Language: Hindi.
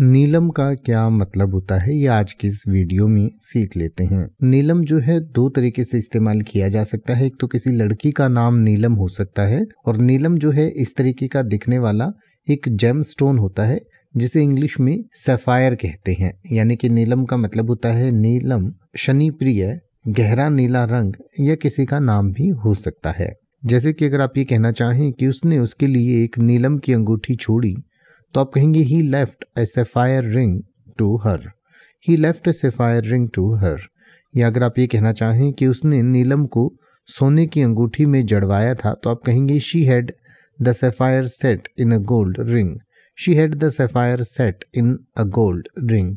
नीलम का क्या मतलब होता है ये आज की इस वीडियो में सीख लेते हैं नीलम जो है दो तरीके से इस्तेमाल किया जा सकता है एक तो किसी लड़की का नाम नीलम हो सकता है और नीलम जो है इस तरीके का दिखने वाला एक जेम स्टोन होता है जिसे इंग्लिश में सफायर कहते हैं यानी कि नीलम का मतलब होता है नीलम शनि प्रिय गहरा नीला रंग या किसी का नाम भी हो सकता है जैसे कि अगर आप ये कहना चाहें कि उसने उसके लिए एक नीलम की अंगूठी छोड़ी तो आप कहेंगे he left a sapphire ring to her he left a sapphire ring to her या अगर आप ये कहना चाहें कि उसने नीलम को सोने की अंगूठी में जड़वाया था तो आप कहेंगे she had the sapphire set in a gold ring she had the sapphire set in a gold ring